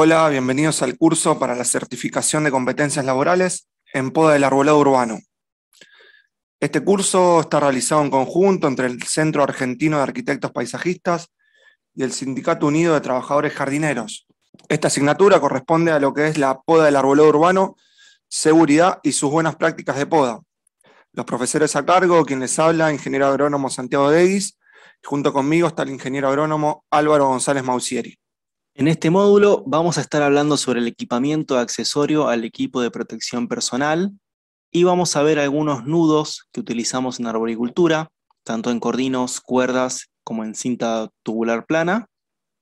Hola, bienvenidos al curso para la certificación de competencias laborales en poda del arbolado urbano. Este curso está realizado en conjunto entre el Centro Argentino de Arquitectos Paisajistas y el Sindicato Unido de Trabajadores Jardineros. Esta asignatura corresponde a lo que es la poda del arbolado urbano, seguridad y sus buenas prácticas de poda. Los profesores a cargo, quien les habla, ingeniero agrónomo Santiago Deguis, junto conmigo está el ingeniero agrónomo Álvaro González Mausieri. En este módulo vamos a estar hablando sobre el equipamiento accesorio al equipo de protección personal y vamos a ver algunos nudos que utilizamos en arboricultura, tanto en cordinos, cuerdas como en cinta tubular plana.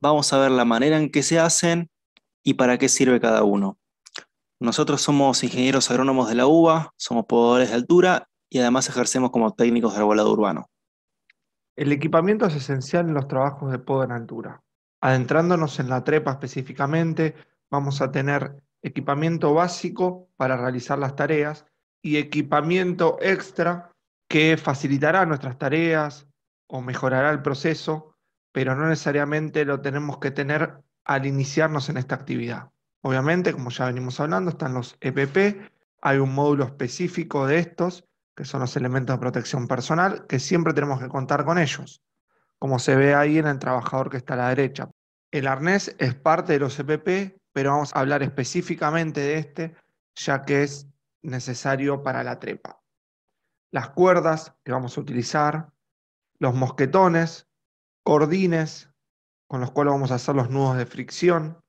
Vamos a ver la manera en que se hacen y para qué sirve cada uno. Nosotros somos ingenieros agrónomos de la UBA, somos podadores de altura y además ejercemos como técnicos de arbolado urbano. El equipamiento es esencial en los trabajos de poda en altura Adentrándonos en la trepa específicamente, vamos a tener equipamiento básico para realizar las tareas y equipamiento extra que facilitará nuestras tareas o mejorará el proceso, pero no necesariamente lo tenemos que tener al iniciarnos en esta actividad. Obviamente, como ya venimos hablando, están los EPP, hay un módulo específico de estos, que son los elementos de protección personal, que siempre tenemos que contar con ellos como se ve ahí en el trabajador que está a la derecha. El arnés es parte de los EPP, pero vamos a hablar específicamente de este, ya que es necesario para la trepa. Las cuerdas que vamos a utilizar, los mosquetones, cordines, con los cuales vamos a hacer los nudos de fricción,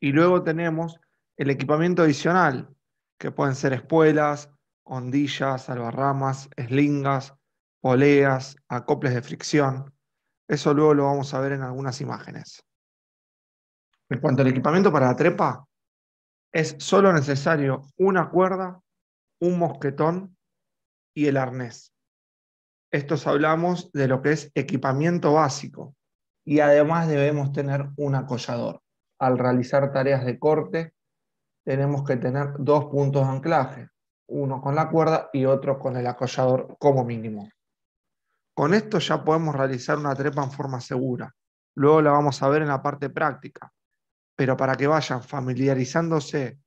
y luego tenemos el equipamiento adicional, que pueden ser espuelas, ondillas, albarramas, eslingas, poleas, acoples de fricción, eso luego lo vamos a ver en algunas imágenes. En cuanto al equipamiento para la trepa, es solo necesario una cuerda, un mosquetón y el arnés. Estos hablamos de lo que es equipamiento básico y además debemos tener un acollador. Al realizar tareas de corte, tenemos que tener dos puntos de anclaje, uno con la cuerda y otro con el acollador como mínimo. Con esto ya podemos realizar una trepa en forma segura. Luego la vamos a ver en la parte práctica. Pero para que vayan familiarizándose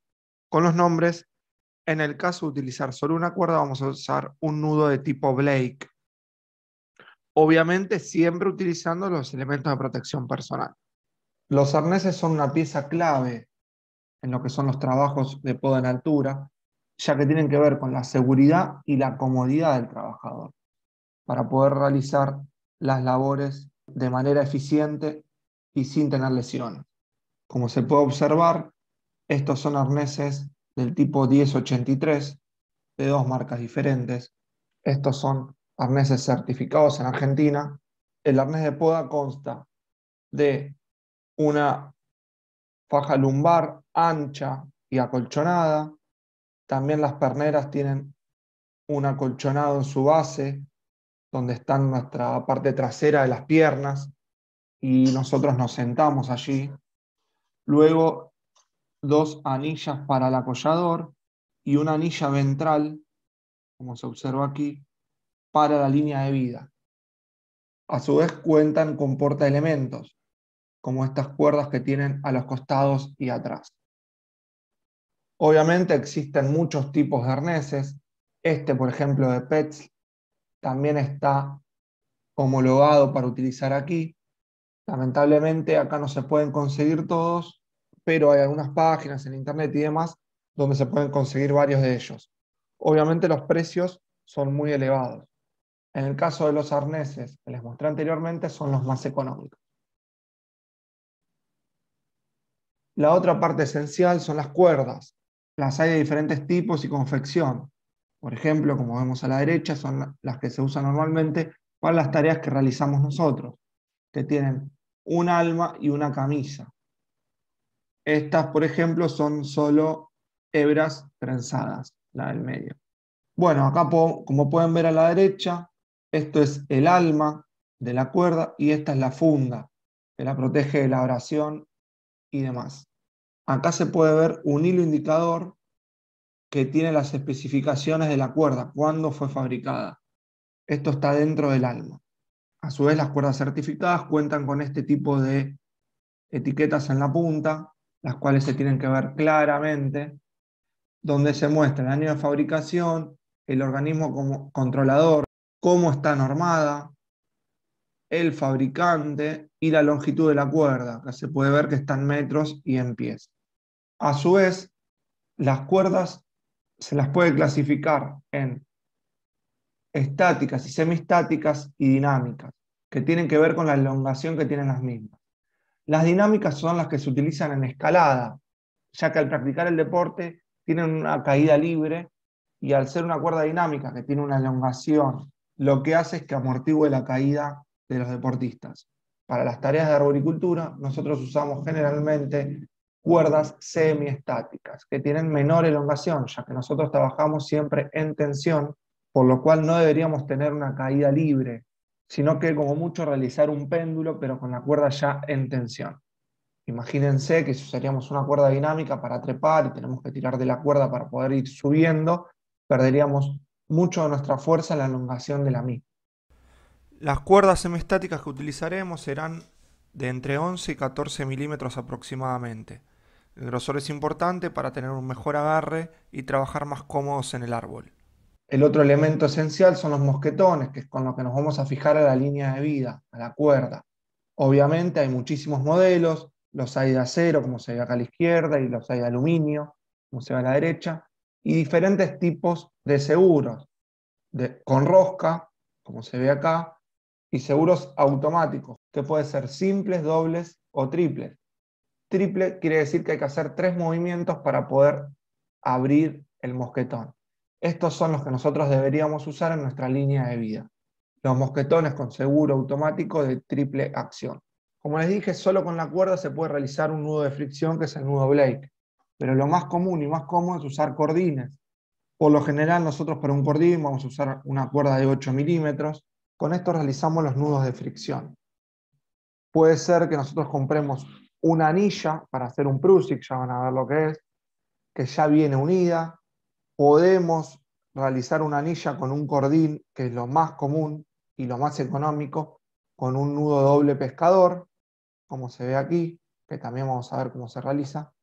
con los nombres, en el caso de utilizar solo una cuerda, vamos a usar un nudo de tipo Blake. Obviamente siempre utilizando los elementos de protección personal. Los arneses son una pieza clave en lo que son los trabajos de poda en altura, ya que tienen que ver con la seguridad y la comodidad del trabajador para poder realizar las labores de manera eficiente y sin tener lesiones. Como se puede observar, estos son arneses del tipo 1083 de dos marcas diferentes. Estos son arneses certificados en Argentina. El arnés de poda consta de una faja lumbar ancha y acolchonada. También las perneras tienen un acolchonado en su base donde está nuestra parte trasera de las piernas, y nosotros nos sentamos allí. Luego, dos anillas para el acollador y una anilla ventral, como se observa aquí, para la línea de vida. A su vez cuentan con porta elementos, como estas cuerdas que tienen a los costados y atrás. Obviamente existen muchos tipos de arneses, este por ejemplo de Petzl, también está homologado para utilizar aquí. Lamentablemente acá no se pueden conseguir todos, pero hay algunas páginas en internet y demás donde se pueden conseguir varios de ellos. Obviamente los precios son muy elevados. En el caso de los arneses que les mostré anteriormente, son los más económicos. La otra parte esencial son las cuerdas. Las hay de diferentes tipos y confección por ejemplo, como vemos a la derecha, son las que se usan normalmente para las tareas que realizamos nosotros, que tienen un alma y una camisa. Estas, por ejemplo, son solo hebras trenzadas, la del medio. Bueno, acá como pueden ver a la derecha, esto es el alma de la cuerda y esta es la funda, que la protege de la abrasión y demás. Acá se puede ver un hilo indicador que tiene las especificaciones de la cuerda, cuándo fue fabricada. Esto está dentro del alma. A su vez, las cuerdas certificadas cuentan con este tipo de etiquetas en la punta, las cuales se tienen que ver claramente, donde se muestra el año de fabricación, el organismo como controlador, cómo está normada, el fabricante y la longitud de la cuerda, que se puede ver que está en metros y en pies. A su vez, las cuerdas se las puede clasificar en estáticas y semistáticas y dinámicas, que tienen que ver con la elongación que tienen las mismas. Las dinámicas son las que se utilizan en escalada, ya que al practicar el deporte tienen una caída libre y al ser una cuerda dinámica que tiene una elongación, lo que hace es que amortigue la caída de los deportistas. Para las tareas de arboricultura, nosotros usamos generalmente cuerdas semiestáticas, que tienen menor elongación, ya que nosotros trabajamos siempre en tensión, por lo cual no deberíamos tener una caída libre, sino que como mucho realizar un péndulo, pero con la cuerda ya en tensión. Imagínense que si usaríamos una cuerda dinámica para trepar y tenemos que tirar de la cuerda para poder ir subiendo, perderíamos mucho de nuestra fuerza en la elongación de la misma. Las cuerdas semiestáticas que utilizaremos serán de entre 11 y 14 milímetros aproximadamente. El grosor es importante para tener un mejor agarre y trabajar más cómodos en el árbol. El otro elemento esencial son los mosquetones, que es con lo que nos vamos a fijar a la línea de vida, a la cuerda. Obviamente hay muchísimos modelos, los hay de acero, como se ve acá a la izquierda, y los hay de aluminio, como se ve a la derecha, y diferentes tipos de seguros, de, con rosca, como se ve acá, y seguros automáticos, que pueden ser simples, dobles o triples triple quiere decir que hay que hacer tres movimientos para poder abrir el mosquetón. Estos son los que nosotros deberíamos usar en nuestra línea de vida. Los mosquetones con seguro automático de triple acción. Como les dije, solo con la cuerda se puede realizar un nudo de fricción, que es el nudo Blake. Pero lo más común y más cómodo es usar cordines. Por lo general, nosotros para un cordín vamos a usar una cuerda de 8 milímetros. Con esto realizamos los nudos de fricción. Puede ser que nosotros compremos una anilla para hacer un prusik, ya van a ver lo que es, que ya viene unida. Podemos realizar una anilla con un cordín, que es lo más común y lo más económico, con un nudo doble pescador, como se ve aquí, que también vamos a ver cómo se realiza.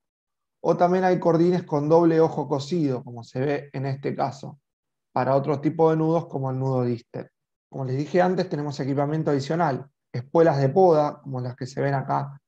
O también hay cordines con doble ojo cosido, como se ve en este caso, para otro tipo de nudos como el nudo dister Como les dije antes, tenemos equipamiento adicional, espuelas de poda, como las que se ven acá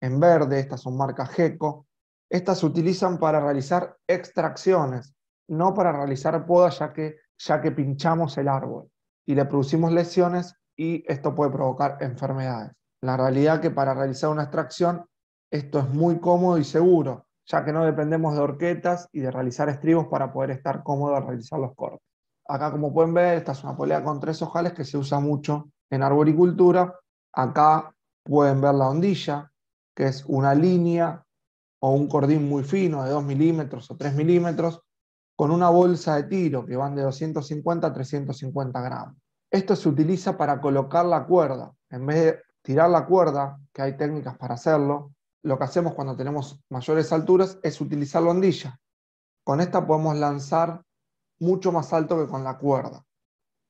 en verde, estas son marcas GECO. Estas se utilizan para realizar extracciones, no para realizar podas ya que, ya que pinchamos el árbol y le producimos lesiones y esto puede provocar enfermedades. La realidad es que para realizar una extracción esto es muy cómodo y seguro, ya que no dependemos de horquetas y de realizar estribos para poder estar cómodo al realizar los cortes. Acá como pueden ver, esta es una polea con tres ojales que se usa mucho en arboricultura. Acá pueden ver la ondilla, que es una línea o un cordín muy fino de 2 milímetros o 3 milímetros, con una bolsa de tiro que van de 250 a 350 gramos. Esto se utiliza para colocar la cuerda. En vez de tirar la cuerda, que hay técnicas para hacerlo, lo que hacemos cuando tenemos mayores alturas es utilizar la ondilla. Con esta podemos lanzar mucho más alto que con la cuerda.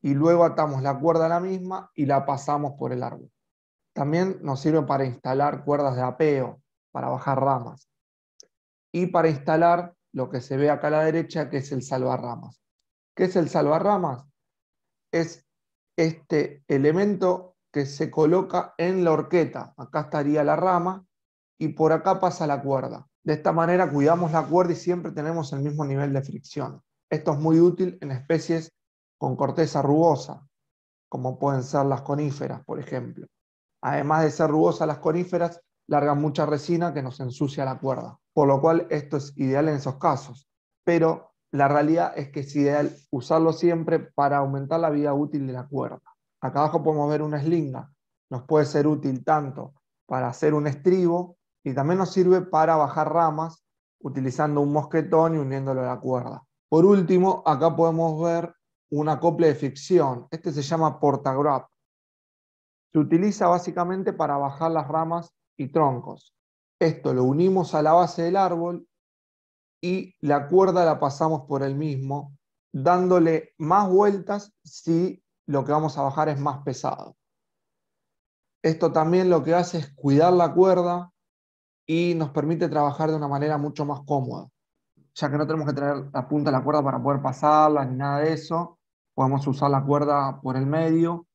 Y luego atamos la cuerda a la misma y la pasamos por el árbol. También nos sirve para instalar cuerdas de apeo, para bajar ramas. Y para instalar lo que se ve acá a la derecha, que es el salvarramas. ¿Qué es el salvarramas? Es este elemento que se coloca en la horqueta. Acá estaría la rama y por acá pasa la cuerda. De esta manera cuidamos la cuerda y siempre tenemos el mismo nivel de fricción. Esto es muy útil en especies con corteza rugosa, como pueden ser las coníferas, por ejemplo. Además de ser rugosas las coníferas, largan mucha resina que nos ensucia la cuerda, por lo cual esto es ideal en esos casos. Pero la realidad es que es ideal usarlo siempre para aumentar la vida útil de la cuerda. Acá abajo podemos ver una eslinga. Nos puede ser útil tanto para hacer un estribo y también nos sirve para bajar ramas utilizando un mosquetón y uniéndolo a la cuerda. Por último, acá podemos ver un acople de ficción. Este se llama portagrap se utiliza básicamente para bajar las ramas y troncos. Esto lo unimos a la base del árbol y la cuerda la pasamos por el mismo, dándole más vueltas si lo que vamos a bajar es más pesado. Esto también lo que hace es cuidar la cuerda y nos permite trabajar de una manera mucho más cómoda, ya que no tenemos que traer la punta de la cuerda para poder pasarla ni nada de eso. Podemos usar la cuerda por el medio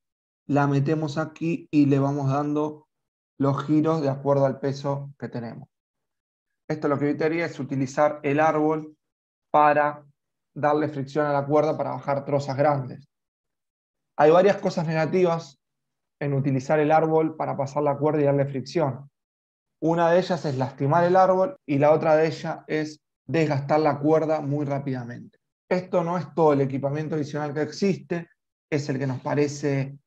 la metemos aquí y le vamos dando los giros de acuerdo al peso que tenemos. Esto lo que evitaría es utilizar el árbol para darle fricción a la cuerda para bajar trozas grandes. Hay varias cosas negativas en utilizar el árbol para pasar la cuerda y darle fricción. Una de ellas es lastimar el árbol y la otra de ellas es desgastar la cuerda muy rápidamente. Esto no es todo el equipamiento adicional que existe, es el que nos parece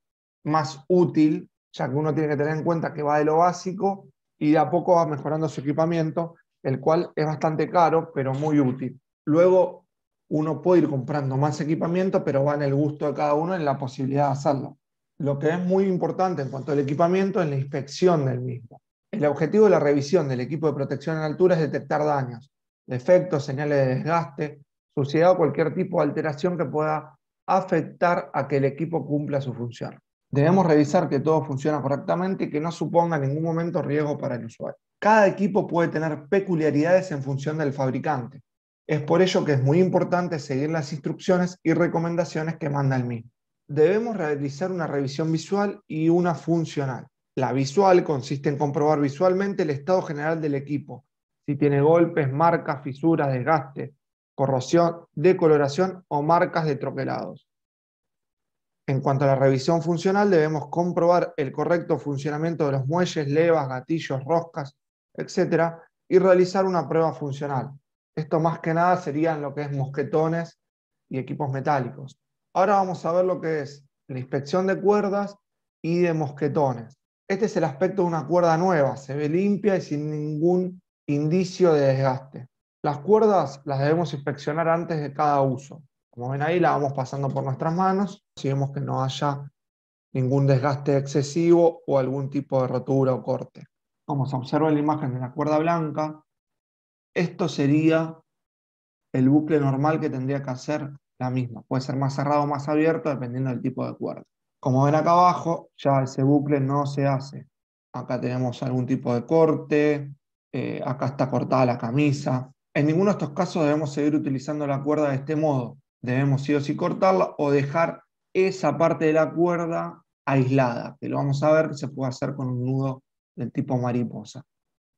más útil, ya que uno tiene que tener en cuenta que va de lo básico y de a poco va mejorando su equipamiento, el cual es bastante caro, pero muy útil. Luego, uno puede ir comprando más equipamiento, pero va en el gusto de cada uno en la posibilidad de hacerlo. Lo que es muy importante en cuanto al equipamiento es la inspección del mismo. El objetivo de la revisión del equipo de protección en altura es detectar daños, defectos, señales de desgaste, suciedad o cualquier tipo de alteración que pueda afectar a que el equipo cumpla su función. Debemos revisar que todo funciona correctamente y que no suponga en ningún momento riesgo para el usuario. Cada equipo puede tener peculiaridades en función del fabricante. Es por ello que es muy importante seguir las instrucciones y recomendaciones que manda el mismo. Debemos realizar una revisión visual y una funcional. La visual consiste en comprobar visualmente el estado general del equipo, si tiene golpes, marcas, fisuras, desgaste, corrosión, decoloración o marcas de troquelados. En cuanto a la revisión funcional, debemos comprobar el correcto funcionamiento de los muelles, levas, gatillos, roscas, etc. y realizar una prueba funcional. Esto más que nada serían lo que es mosquetones y equipos metálicos. Ahora vamos a ver lo que es la inspección de cuerdas y de mosquetones. Este es el aspecto de una cuerda nueva, se ve limpia y sin ningún indicio de desgaste. Las cuerdas las debemos inspeccionar antes de cada uso. Como ven ahí, la vamos pasando por nuestras manos. Si vemos que no haya ningún desgaste excesivo o algún tipo de rotura o corte. Vamos a observar la imagen de la cuerda blanca. Esto sería el bucle normal que tendría que hacer la misma. Puede ser más cerrado o más abierto dependiendo del tipo de cuerda. Como ven acá abajo, ya ese bucle no se hace. Acá tenemos algún tipo de corte, eh, acá está cortada la camisa. En ninguno de estos casos debemos seguir utilizando la cuerda de este modo debemos ir o sí cortarla o dejar esa parte de la cuerda aislada, que lo vamos a ver que se puede hacer con un nudo del tipo mariposa.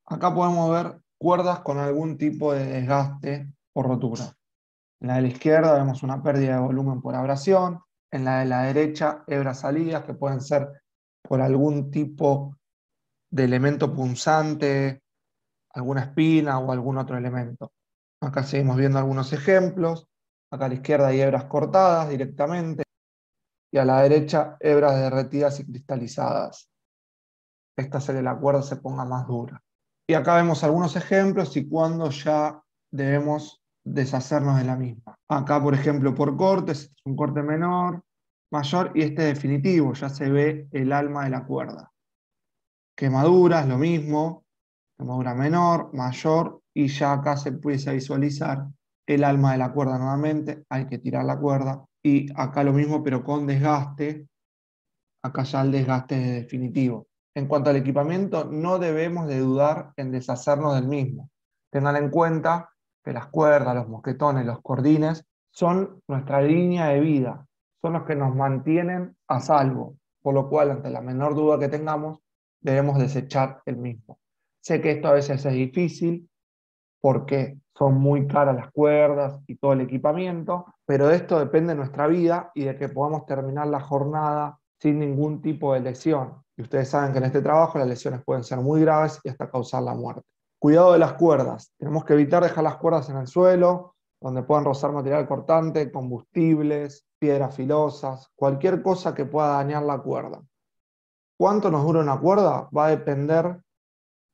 Acá podemos ver cuerdas con algún tipo de desgaste o rotura. En la de la izquierda vemos una pérdida de volumen por abrasión, en la de la derecha hebras salidas que pueden ser por algún tipo de elemento punzante, alguna espina o algún otro elemento. Acá seguimos viendo algunos ejemplos. Acá a la izquierda hay hebras cortadas directamente y a la derecha hebras derretidas y cristalizadas. Esta hace que la cuerda se ponga más dura. Y acá vemos algunos ejemplos y cuando ya debemos deshacernos de la misma. Acá, por ejemplo, por cortes, este es un corte menor, mayor y este definitivo, ya se ve el alma de la cuerda. Quemaduras, lo mismo, quemadura menor, mayor y ya acá se empieza a visualizar el alma de la cuerda nuevamente, hay que tirar la cuerda. Y acá lo mismo, pero con desgaste. Acá ya el desgaste es definitivo. En cuanto al equipamiento, no debemos de dudar en deshacernos del mismo. Tengan en cuenta que las cuerdas, los mosquetones, los cordines son nuestra línea de vida, son los que nos mantienen a salvo, por lo cual ante la menor duda que tengamos, debemos desechar el mismo. Sé que esto a veces es difícil, porque son muy caras las cuerdas y todo el equipamiento, pero de esto depende de nuestra vida y de que podamos terminar la jornada sin ningún tipo de lesión. Y ustedes saben que en este trabajo las lesiones pueden ser muy graves y hasta causar la muerte. Cuidado de las cuerdas. Tenemos que evitar dejar las cuerdas en el suelo, donde puedan rozar material cortante, combustibles, piedras filosas, cualquier cosa que pueda dañar la cuerda. ¿Cuánto nos dura una cuerda? Va a depender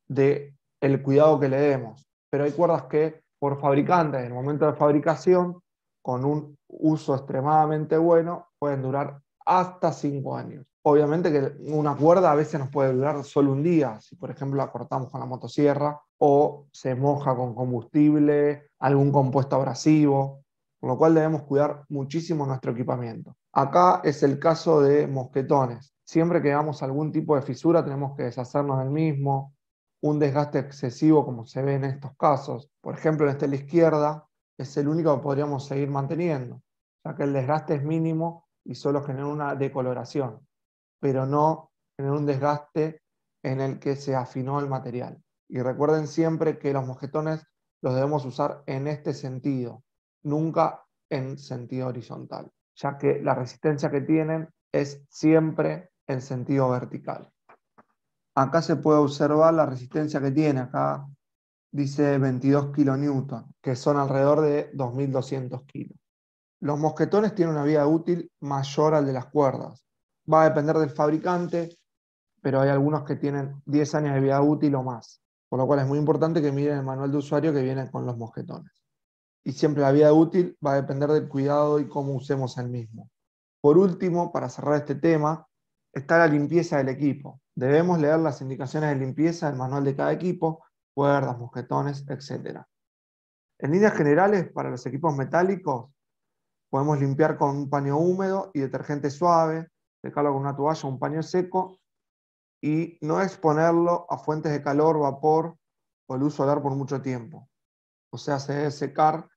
de cuidado que le demos pero hay cuerdas que por fabricantes en el momento de fabricación, con un uso extremadamente bueno, pueden durar hasta 5 años. Obviamente que una cuerda a veces nos puede durar solo un día, si por ejemplo la cortamos con la motosierra o se moja con combustible, algún compuesto abrasivo, con lo cual debemos cuidar muchísimo nuestro equipamiento. Acá es el caso de mosquetones. Siempre que veamos algún tipo de fisura tenemos que deshacernos del mismo, un desgaste excesivo como se ve en estos casos. Por ejemplo, en este de la izquierda es el único que podríamos seguir manteniendo, ya que el desgaste es mínimo y solo genera una decoloración, pero no genera un desgaste en el que se afinó el material. Y recuerden siempre que los mosquetones los debemos usar en este sentido, nunca en sentido horizontal, ya que la resistencia que tienen es siempre en sentido vertical. Acá se puede observar la resistencia que tiene, acá dice 22 kN, que son alrededor de 2.200 kilos. Los mosquetones tienen una vida útil mayor al de las cuerdas. Va a depender del fabricante, pero hay algunos que tienen 10 años de vida útil o más. Por lo cual es muy importante que miren el manual de usuario que viene con los mosquetones. Y siempre la vida útil va a depender del cuidado y cómo usemos el mismo. Por último, para cerrar este tema, está la limpieza del equipo. Debemos leer las indicaciones de limpieza del manual de cada equipo, cuerdas, mosquetones, etc. En líneas generales, para los equipos metálicos, podemos limpiar con un paño húmedo y detergente suave, secarlo con una toalla o un paño seco y no exponerlo a fuentes de calor, vapor o luz solar por mucho tiempo. O sea, se debe secar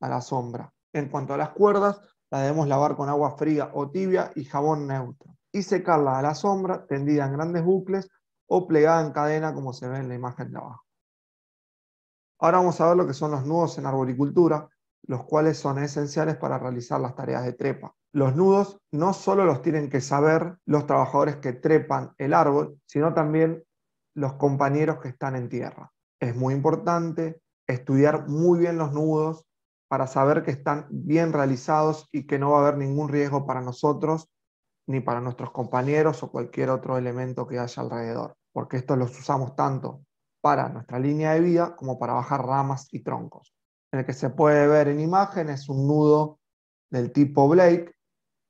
a la sombra. En cuanto a las cuerdas, las debemos lavar con agua fría o tibia y jabón neutro y secarla a la sombra, tendida en grandes bucles o plegada en cadena como se ve en la imagen de abajo. Ahora vamos a ver lo que son los nudos en arboricultura, los cuales son esenciales para realizar las tareas de trepa. Los nudos no solo los tienen que saber los trabajadores que trepan el árbol, sino también los compañeros que están en tierra. Es muy importante estudiar muy bien los nudos para saber que están bien realizados y que no va a haber ningún riesgo para nosotros ni para nuestros compañeros o cualquier otro elemento que haya alrededor, porque estos los usamos tanto para nuestra línea de vida como para bajar ramas y troncos. el que se puede ver en imagen es un nudo del tipo Blake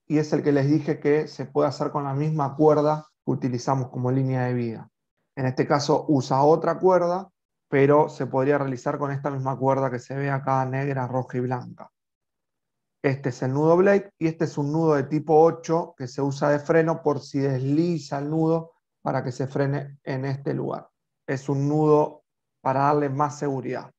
y es el que les dije que se puede hacer con la misma cuerda que utilizamos como línea de vida. En este caso usa otra cuerda, pero se podría realizar con esta misma cuerda que se ve acá negra, roja y blanca. Este es el nudo Blake, y este es un nudo de tipo 8 que se usa de freno por si desliza el nudo para que se frene en este lugar. Es un nudo para darle más seguridad.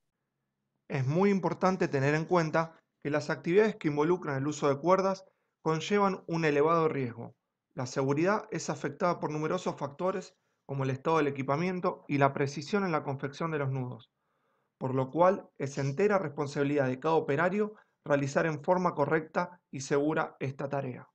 Es muy importante tener en cuenta que las actividades que involucran el uso de cuerdas conllevan un elevado riesgo. La seguridad es afectada por numerosos factores como el estado del equipamiento y la precisión en la confección de los nudos, por lo cual es entera responsabilidad de cada operario realizar en forma correcta y segura esta tarea.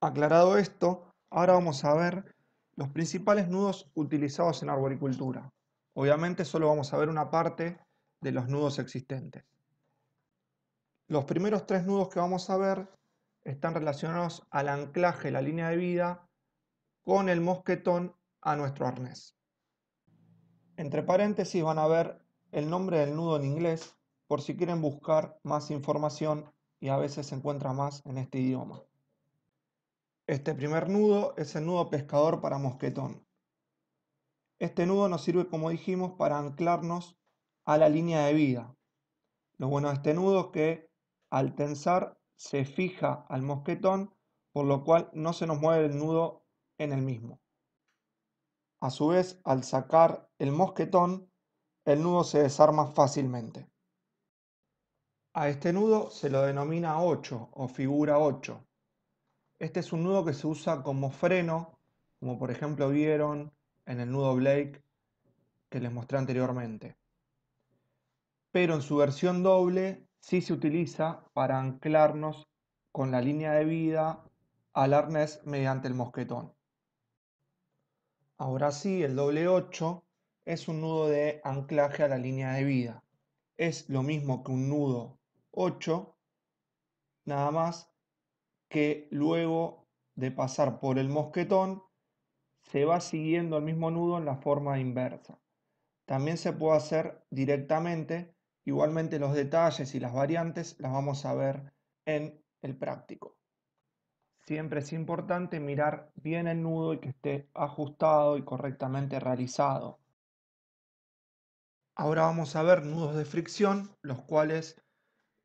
Aclarado esto, ahora vamos a ver los principales nudos utilizados en arboricultura. Obviamente solo vamos a ver una parte de los nudos existentes. Los primeros tres nudos que vamos a ver están relacionados al anclaje, la línea de vida, con el mosquetón a nuestro arnés. Entre paréntesis van a ver el nombre del nudo en inglés, por si quieren buscar más información y a veces se encuentra más en este idioma. Este primer nudo es el nudo pescador para mosquetón. Este nudo nos sirve, como dijimos, para anclarnos a la línea de vida. Lo bueno de este nudo es que al tensar se fija al mosquetón, por lo cual no se nos mueve el nudo en el mismo. A su vez, al sacar el mosquetón, el nudo se desarma fácilmente. A este nudo se lo denomina 8 o figura 8. Este es un nudo que se usa como freno, como por ejemplo vieron en el nudo Blake que les mostré anteriormente. Pero en su versión doble sí se utiliza para anclarnos con la línea de vida al arnés mediante el mosquetón. Ahora sí, el doble 8 es un nudo de anclaje a la línea de vida. Es lo mismo que un nudo 8, nada más que luego de pasar por el mosquetón se va siguiendo el mismo nudo en la forma inversa. También se puede hacer directamente, igualmente los detalles y las variantes las vamos a ver en el práctico. Siempre es importante mirar bien el nudo y que esté ajustado y correctamente realizado. Ahora vamos a ver nudos de fricción, los cuales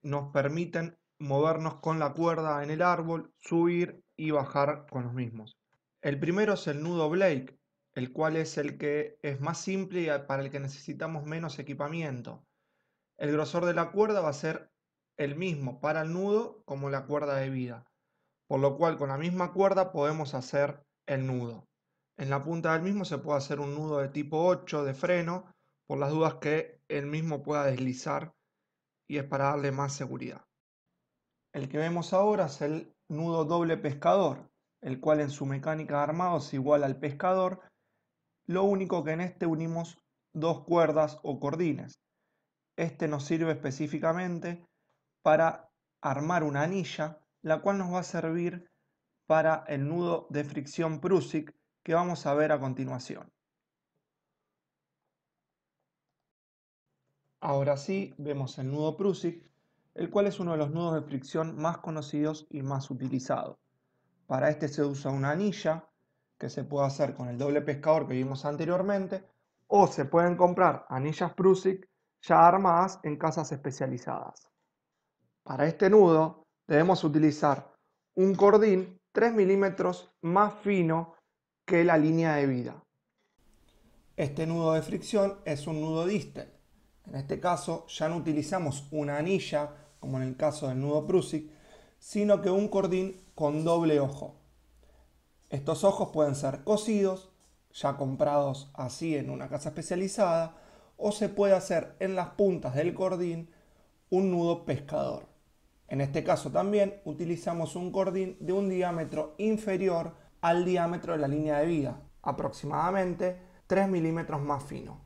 nos permiten movernos con la cuerda en el árbol, subir y bajar con los mismos. El primero es el nudo Blake, el cual es el que es más simple y para el que necesitamos menos equipamiento. El grosor de la cuerda va a ser el mismo para el nudo como la cuerda de vida, por lo cual con la misma cuerda podemos hacer el nudo. En la punta del mismo se puede hacer un nudo de tipo 8 de freno, por las dudas que el mismo pueda deslizar y es para darle más seguridad. El que vemos ahora es el nudo doble pescador, el cual en su mecánica de armado es igual al pescador, lo único que en este unimos dos cuerdas o cordines. Este nos sirve específicamente para armar una anilla, la cual nos va a servir para el nudo de fricción Prusik que vamos a ver a continuación. Ahora sí, vemos el nudo Prusik, el cual es uno de los nudos de fricción más conocidos y más utilizados. Para este se usa una anilla, que se puede hacer con el doble pescador que vimos anteriormente, o se pueden comprar anillas Prusik ya armadas en casas especializadas. Para este nudo debemos utilizar un cordín 3 milímetros más fino que la línea de vida. Este nudo de fricción es un nudo distel, en este caso ya no utilizamos una anilla, como en el caso del nudo Prusik, sino que un cordín con doble ojo. Estos ojos pueden ser cosidos, ya comprados así en una casa especializada, o se puede hacer en las puntas del cordín un nudo pescador. En este caso también utilizamos un cordín de un diámetro inferior al diámetro de la línea de vida, aproximadamente 3 milímetros más fino.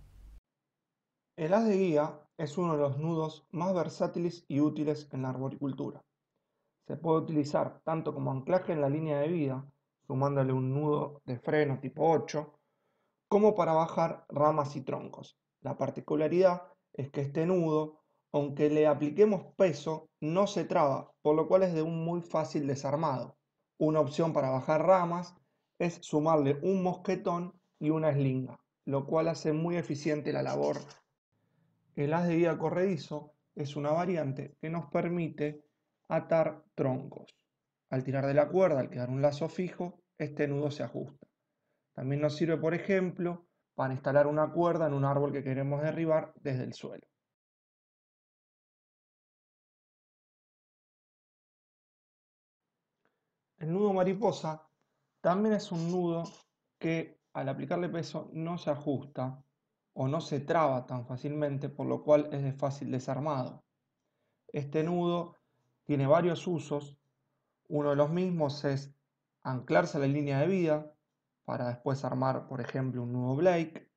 El haz de guía es uno de los nudos más versátiles y útiles en la arboricultura. Se puede utilizar tanto como anclaje en la línea de vida, sumándole un nudo de freno tipo 8, como para bajar ramas y troncos. La particularidad es que este nudo, aunque le apliquemos peso, no se traba, por lo cual es de un muy fácil desarmado. Una opción para bajar ramas es sumarle un mosquetón y una eslinga, lo cual hace muy eficiente la labor el haz de guía corredizo es una variante que nos permite atar troncos. Al tirar de la cuerda, al quedar un lazo fijo, este nudo se ajusta. También nos sirve, por ejemplo, para instalar una cuerda en un árbol que queremos derribar desde el suelo. El nudo mariposa también es un nudo que al aplicarle peso no se ajusta o no se traba tan fácilmente, por lo cual es de fácil desarmado. Este nudo tiene varios usos. Uno de los mismos es anclarse a la línea de vida para después armar, por ejemplo, un nudo Blake.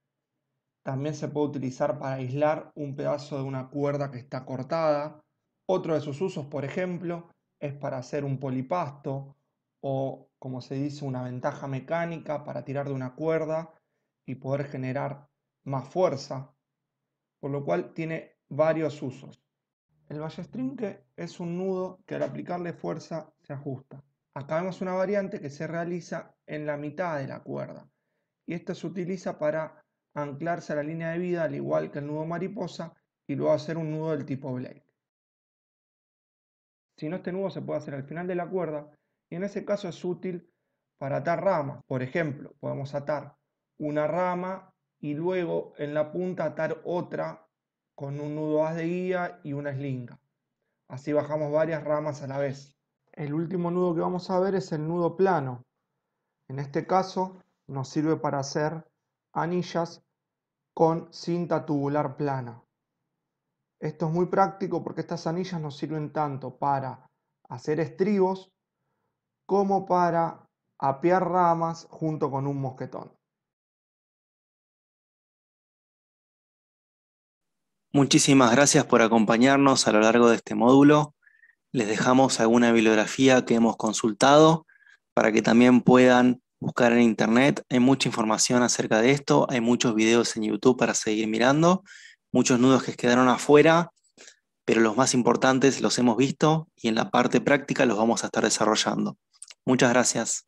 También se puede utilizar para aislar un pedazo de una cuerda que está cortada. Otro de sus usos, por ejemplo, es para hacer un polipasto o, como se dice, una ventaja mecánica para tirar de una cuerda y poder generar más fuerza, por lo cual tiene varios usos. El ballestrinque es un nudo que al aplicarle fuerza se ajusta. Acá vemos una variante que se realiza en la mitad de la cuerda y esta se utiliza para anclarse a la línea de vida al igual que el nudo mariposa y luego hacer un nudo del tipo Blake. Si no, este nudo se puede hacer al final de la cuerda y en ese caso es útil para atar ramas. Por ejemplo, podemos atar una rama y luego en la punta atar otra con un nudo haz de guía y una eslinga. Así bajamos varias ramas a la vez. El último nudo que vamos a ver es el nudo plano. En este caso nos sirve para hacer anillas con cinta tubular plana. Esto es muy práctico porque estas anillas nos sirven tanto para hacer estribos como para apiar ramas junto con un mosquetón. Muchísimas gracias por acompañarnos a lo largo de este módulo. Les dejamos alguna bibliografía que hemos consultado para que también puedan buscar en internet. Hay mucha información acerca de esto, hay muchos videos en YouTube para seguir mirando, muchos nudos que quedaron afuera, pero los más importantes los hemos visto y en la parte práctica los vamos a estar desarrollando. Muchas gracias.